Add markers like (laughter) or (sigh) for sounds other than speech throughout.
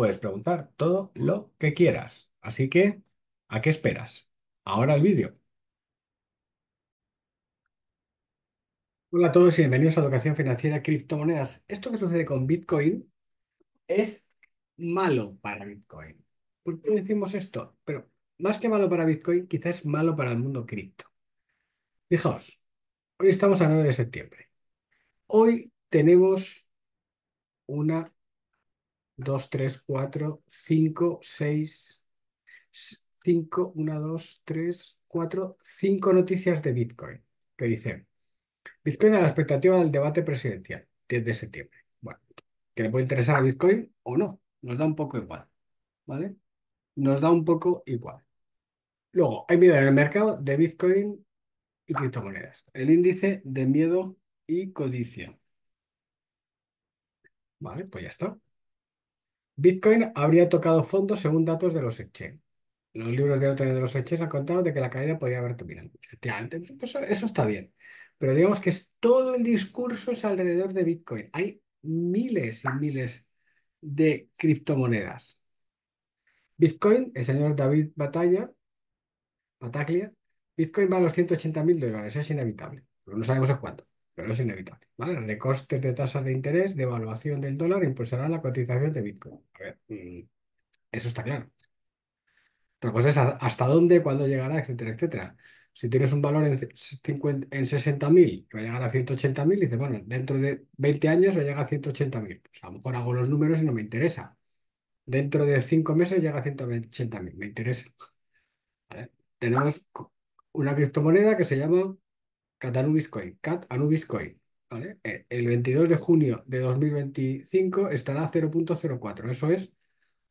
puedes preguntar todo lo que quieras. Así que, ¿a qué esperas? Ahora el vídeo. Hola a todos y bienvenidos a Educación Financiera Criptomonedas. Esto que sucede con Bitcoin es malo para Bitcoin. ¿Por qué decimos esto? Pero más que malo para Bitcoin, quizás es malo para el mundo cripto. Fijaos, hoy estamos a 9 de septiembre. Hoy tenemos una 2, 3, 4, 5, 6, 5, 1, 2, 3, 4, 5 noticias de Bitcoin que dicen Bitcoin a la expectativa del debate presidencial, 10 de septiembre. Bueno, que le puede interesar a Bitcoin o no, nos da un poco igual, ¿vale? Nos da un poco igual. Luego, hay miedo en el mercado de Bitcoin y criptomonedas. El índice de miedo y codicia. Vale, pues ya está. Bitcoin habría tocado fondo según datos de los Eche. Los libros de los de los exchanges han contado de que la caída podía haber terminado. eso está bien. Pero digamos que es, todo el discurso es alrededor de Bitcoin. Hay miles y miles de criptomonedas. Bitcoin, el señor David Batalla, Bataglia, Bitcoin va a los 180 mil dólares, es inevitable, pero no sabemos es cuánto pero es inevitable. ¿vale? De costes de tasas de interés, devaluación evaluación del dólar impulsará la cotización de Bitcoin. Mm, eso está claro. Otra cosa es hasta dónde, cuándo llegará, etcétera, etcétera. Si tienes un valor en, en 60.000 que va a llegar a 180.000, dices, bueno, dentro de 20 años va a a 180.000. Pues a lo mejor hago los números y no me interesa. Dentro de 5 meses llega a 180.000, me interesa. Tenemos una criptomoneda que se llama Anubis Coin, Cat Anubis Coin. ¿vale? Eh, el 22 de junio de 2025 estará a 0.04. Eso es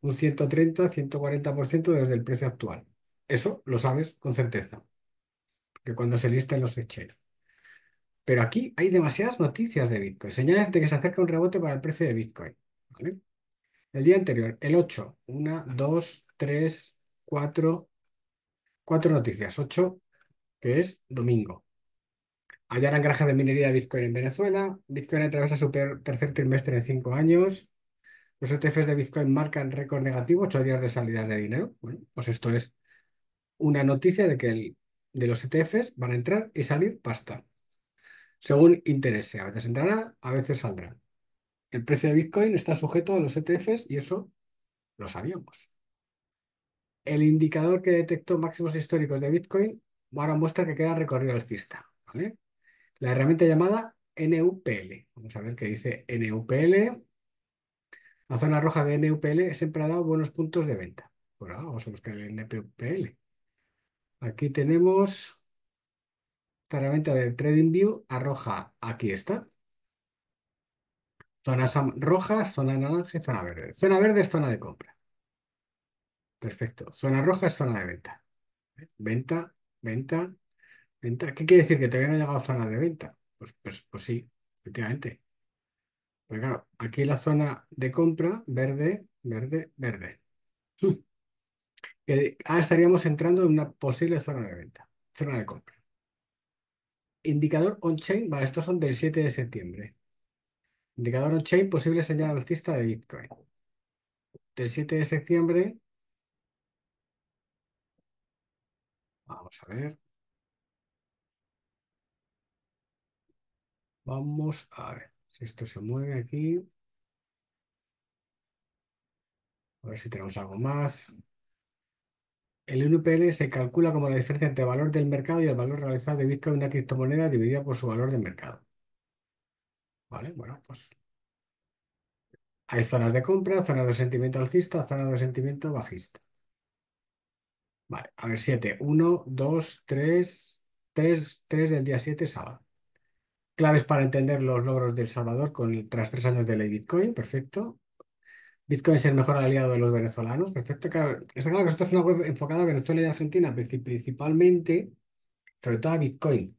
un 130-140% desde el precio actual. Eso lo sabes con certeza, que cuando se listen los exchanges. Pero aquí hay demasiadas noticias de Bitcoin, señales de que se acerca un rebote para el precio de Bitcoin. ¿vale? El día anterior, el 8, 1, 2, 3, 4, 4 noticias. 8, que es domingo. Hallaran granja de minería de Bitcoin en Venezuela. Bitcoin atraviesa su tercer trimestre en cinco años. Los ETFs de Bitcoin marcan récord negativo, ocho días de salidas de dinero. Bueno, pues esto es una noticia de que el, de los ETFs van a entrar y salir pasta. Según interese, a veces entrará, a veces saldrá. El precio de Bitcoin está sujeto a los ETFs y eso lo sabíamos. El indicador que detectó máximos históricos de Bitcoin ahora muestra que queda recorrido alcista. ¿vale? la herramienta llamada NUPL. Vamos a ver qué dice NUPL. La zona roja de NUPL siempre ha dado buenos puntos de venta. ahora vamos a buscar el NUPL. Aquí tenemos esta herramienta de TradingView arroja, aquí está. Zonas rojas, zona naranja zona verde. Zona verde es zona de compra. Perfecto. Zona roja es zona de venta. Venta, venta, ¿Qué quiere decir? ¿Que todavía no ha llegado a zona de venta? Pues, pues, pues sí, efectivamente. Pero claro, aquí la zona de compra, verde, verde, verde. Hmm. Ahora estaríamos entrando en una posible zona de venta, zona de compra. Indicador on-chain, vale, estos son del 7 de septiembre. Indicador on-chain, posible señal alcista de Bitcoin. Del 7 de septiembre, vamos a ver. Vamos a ver si esto se mueve aquí. A ver si tenemos algo más. El NPL se calcula como la diferencia entre el valor del mercado y el valor realizado de Bitcoin una criptomoneda dividida por su valor de mercado. Vale, bueno, pues hay zonas de compra, zonas de sentimiento alcista, zonas de sentimiento bajista. Vale, a ver, 7. 1, 2, 3, 3, 3 del día 7, sábado. Claves para entender los logros de El Salvador con tras tres años de ley Bitcoin, perfecto. Bitcoin es el mejor aliado de los venezolanos, perfecto. Claro, está claro que esto es una web enfocada a Venezuela y Argentina, principalmente, sobre todo a Bitcoin.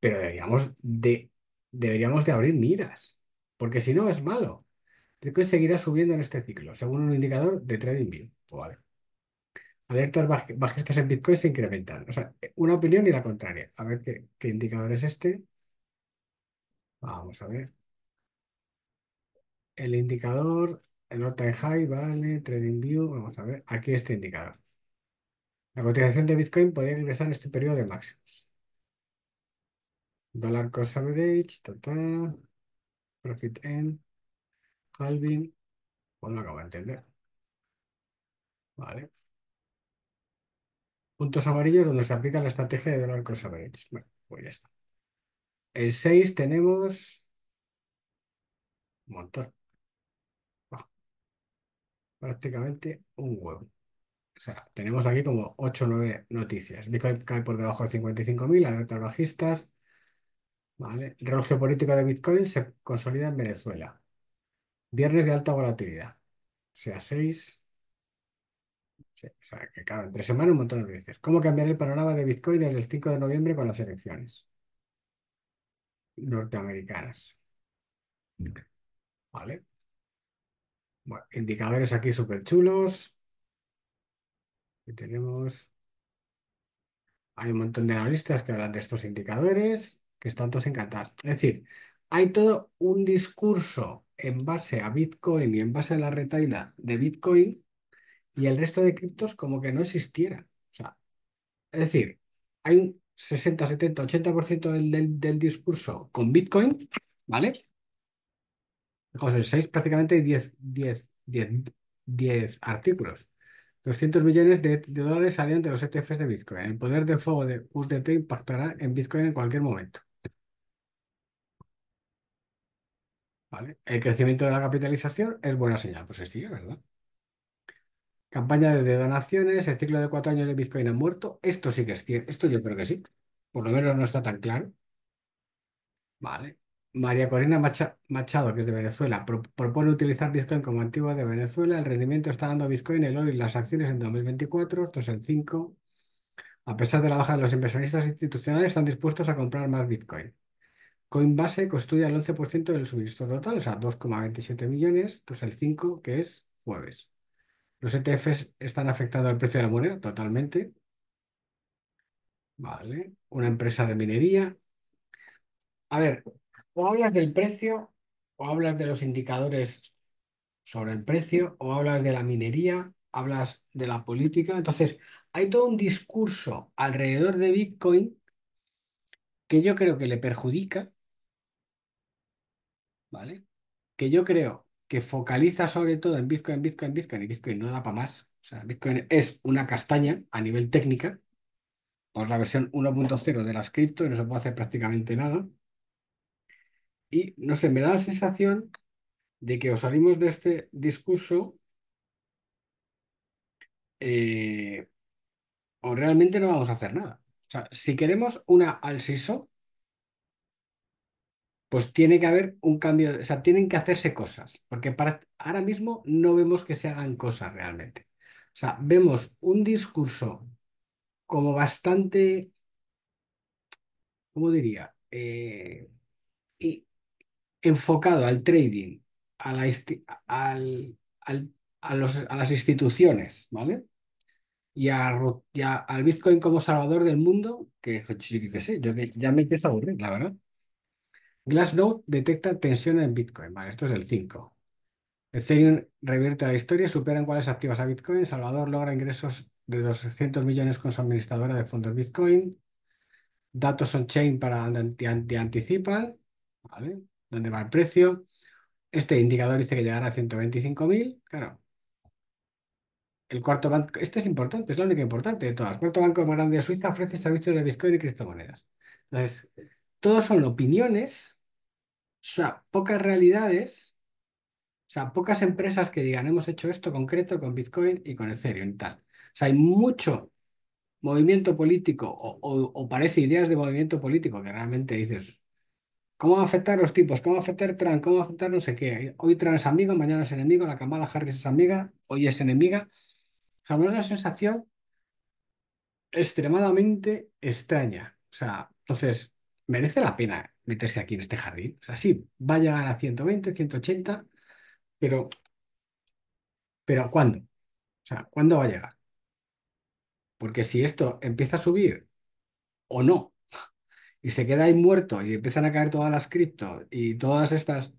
Pero deberíamos de, deberíamos de abrir miras, porque si no es malo. Bitcoin seguirá subiendo en este ciclo, según un indicador de TradingView. Vale. Alertas bajistas en Bitcoin se incrementan. O sea, una opinión y la contraria. A ver qué, qué indicador es este. Vamos a ver. El indicador, el nota high, vale, trading view, vamos a ver, aquí este indicador. La cotización de Bitcoin podría ingresar en este periodo de máximos. Dollar cost average, total, profit end, halving, pues lo acabo de entender. Vale. Puntos amarillos donde se aplica la estrategia de dollar cost average. Bueno, pues ya está. El 6 tenemos un montón. prácticamente un huevo. O sea, tenemos aquí como 8 o 9 noticias. Bitcoin cae por debajo de 55.000, alertas bajistas. ¿vale? El reloj geopolítico de Bitcoin se consolida en Venezuela. Viernes de alta volatilidad. O sea, 6. o sea, que claro, entre semana un montón de noticias ¿Cómo cambiar el panorama de Bitcoin desde el 5 de noviembre con las elecciones? norteamericanas. ¿Vale? Bueno, indicadores aquí súper chulos. tenemos... Hay un montón de analistas que hablan de estos indicadores, que están todos encantados. Es decir, hay todo un discurso en base a Bitcoin y en base a la retaila de Bitcoin y el resto de criptos como que no existiera. O sea, es decir, hay un, 60, 70, 80% del, discurso con Bitcoin, ¿vale? Fijaos, 6 prácticamente 10, 10, 10, 10 artículos. 200 millones de, dólares salieron de los ETFs de Bitcoin. El poder de fuego de USDT impactará en Bitcoin en cualquier momento. ¿Vale? El crecimiento de la capitalización es buena señal. Pues sí, ¿verdad? Campaña de donaciones, el ciclo de cuatro años de Bitcoin ha muerto. Esto sí que es cierto. Esto yo creo que sí. Por lo menos no está tan claro. Vale. María Corina Machado, que es de Venezuela, propone utilizar Bitcoin como antigua de Venezuela. El rendimiento está dando Bitcoin, el oro y las acciones en 2024. Esto es el 5. A pesar de la baja, de los inversionistas institucionales están dispuestos a comprar más Bitcoin. Coinbase construye el 11% del suministro total, o sea, 2,27 millones. Esto es el 5, que es jueves. ¿Los ETFs están afectados al precio de la moneda? Totalmente. Vale. Una empresa de minería. A ver, o hablas del precio, o hablas de los indicadores sobre el precio, o hablas de la minería, hablas de la política. Entonces, hay todo un discurso alrededor de Bitcoin que yo creo que le perjudica, ¿vale? Que yo creo que focaliza sobre todo en Bitcoin, Bitcoin, Bitcoin, y Bitcoin no da para más. O sea, Bitcoin es una castaña a nivel técnica. Pues la versión 1.0 de la cripto y no se puede hacer prácticamente nada. Y no sé, me da la sensación de que os salimos de este discurso eh, o realmente no vamos a hacer nada. O sea, si queremos una al SISO, pues tiene que haber un cambio, o sea, tienen que hacerse cosas, porque para, ahora mismo no vemos que se hagan cosas realmente. O sea, vemos un discurso como bastante, ¿cómo diría? Eh, y enfocado al trading, a, la a, las instituciones, ¿vale? Y, al Bitcoin como salvador del mundo, que, sé, yo ya me empiezo a aburrir, la verdad. Glassnode detecta tensión en Bitcoin. Vale, esto es el 5. Ethereum revierte la historia, superan cuáles activas a Bitcoin. Salvador logra ingresos de 200 millones con su administradora de fondos Bitcoin. Datos on-chain para donde anticipan. ¿Vale? ¿Dónde va el precio? Este indicador dice que llegará a 125.000. Claro. El cuarto banco, este es importante, es la única importante de todas. El cuarto banco más grande de Suiza ofrece servicios de Bitcoin y criptomonedas. Entonces, todos son opiniones o sea, pocas realidades, o sea, pocas empresas que digan, hemos hecho esto concreto con Bitcoin y con Ethereum y tal. O sea, hay mucho movimiento político o, parece ideas de movimiento político que realmente dices, ¿Cómo va a afectar los tipos? ¿Cómo va a afectar Trump? ¿Cómo va a afectar no sé qué? Hoy Trump es amigo, mañana es enemigo, la Kamala Harris es amiga, hoy es enemiga. O sea, una sensación extremadamente extraña. O sea, entonces, merece la pena meterse aquí en este jardín. O sea, sí, va a llegar a 120, 180, pero, pero ¿cuándo? O sea, ¿cuándo va a llegar? Porque si esto empieza a subir o no, (laughs) y se queda ahí muerto y empiezan a caer todas las cripto y todas estas,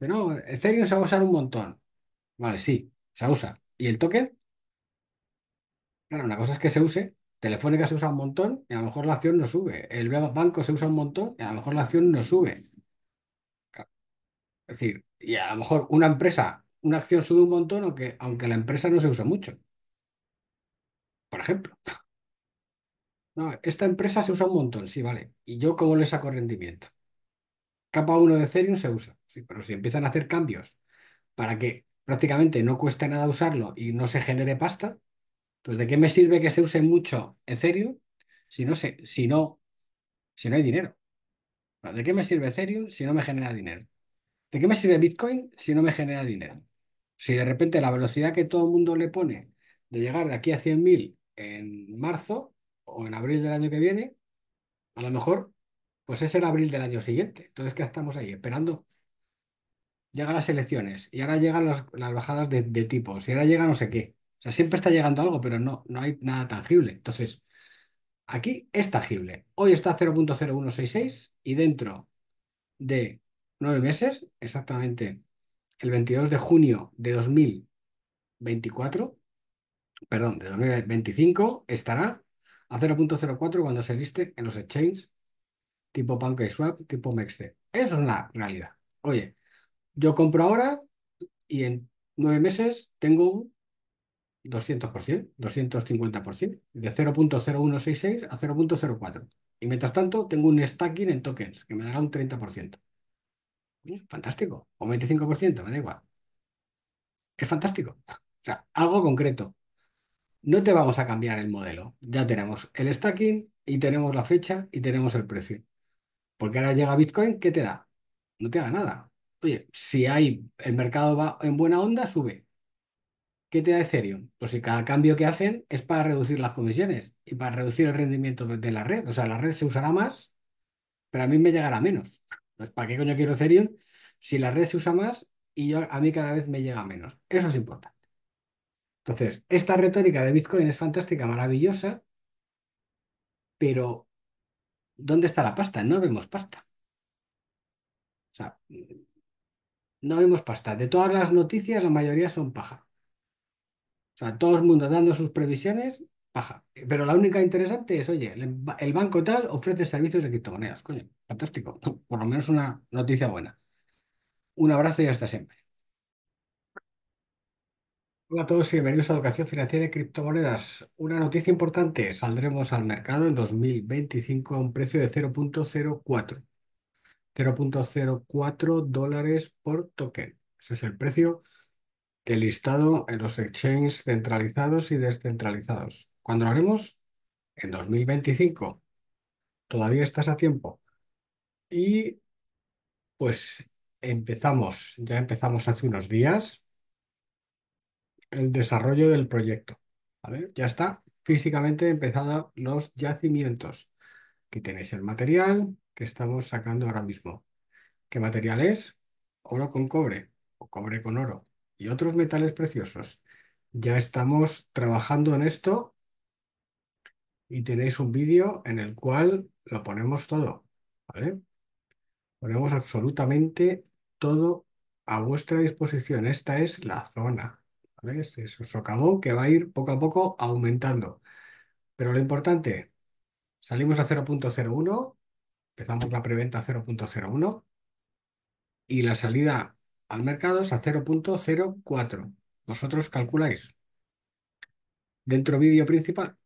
no, Ethereum se va a usar un montón. Vale, sí, se usa. ¿Y el token? Claro, una cosa es que se use Telefónica se usa un montón y a lo mejor la acción no sube. El banco se usa un montón y a lo mejor la acción no sube. Es decir, y a lo mejor una empresa, una acción sube un montón aunque, la empresa no se usa mucho. Por ejemplo. (laughs) esta empresa se usa un montón, sí, vale. ¿Y yo cómo le saco rendimiento? Capa 1 de Ethereum se usa, sí, pero si empiezan a hacer cambios para que prácticamente no cueste nada usarlo y no se genere pasta, entonces, ¿de qué me sirve que se use mucho Ethereum si no, se, si no, si no hay dinero? ¿De qué me sirve Ethereum si no me genera dinero? ¿De qué me sirve Bitcoin si no me genera dinero? Si de repente la velocidad que todo el mundo le pone de llegar de aquí a 100.000 en marzo o en abril del año que viene, a lo mejor pues es el abril del año siguiente. Entonces, ¿qué estamos ahí esperando? Llegan las elecciones y ahora llegan las, bajadas de, de tipos y ahora llega no sé qué. O sea, siempre está llegando algo, pero no, no hay nada tangible. Entonces, aquí es tangible. Hoy está 0.0166 y dentro de nueve meses, exactamente el 22 de junio de 2024, perdón, de 2025, estará a 0.04 cuando se liste en los exchanges tipo PancakeSwap, tipo MEXC. Eso es una realidad. Oye, yo compro ahora y en nueve meses tengo un 200%, 250%, de 0.0166 a 0.04. Y mientras tanto, tengo un stacking en tokens que me dará un 30%. Fantástico. O 25%, me da igual. Es fantástico. O sea, algo concreto. No te vamos a cambiar el modelo. Ya tenemos el stacking y tenemos la fecha y tenemos el precio. Porque ahora llega Bitcoin, ¿qué te da? No te da nada. Oye, si hay, el mercado va en buena onda, sube. ¿Qué te da Ethereum? Pues si cada cambio que hacen es para reducir las comisiones y para reducir el rendimiento de la red. O sea, la red se usará más, pero a mí me llegará menos. Entonces, ¿para qué coño quiero Ethereum si la red se usa más y yo, a mí cada vez me llega menos? Eso es importante. Entonces, esta retórica de Bitcoin es fantástica, maravillosa, pero ¿dónde está la pasta? No vemos pasta. O sea, no vemos pasta. De todas las noticias, la mayoría son paja sea, todo el mundo dando sus previsiones, baja. Pero la única interesante es, oye, el, banco tal ofrece servicios de criptomonedas, coño, fantástico. Por lo menos una noticia buena. Un abrazo y hasta siempre. Hola a todos y bienvenidos a Educación Financiera de Criptomonedas. Una noticia importante, saldremos al mercado en 2025 a un precio de 0.04. 0.04 dólares por token. Ese es el precio el listado en los exchanges centralizados y descentralizados. ¿Cuándo lo haremos? En 2025. Todavía estás a tiempo. Y pues empezamos, ya empezamos hace unos días el desarrollo del proyecto. Ya está físicamente empezada los yacimientos. Aquí tenéis el material que estamos sacando ahora mismo. ¿Qué material es? Oro con cobre o cobre con oro y otros metales preciosos. Ya estamos trabajando en esto y tenéis un vídeo en el cual lo ponemos todo, ¿vale? Ponemos absolutamente todo a vuestra disposición. Esta es la zona, ¿vale? Este es que va a ir poco a poco aumentando. Pero lo importante, salimos a 0.01, empezamos la preventa 0.01 y la salida al mercado es a 0.04. Vosotros calculáis dentro vídeo principal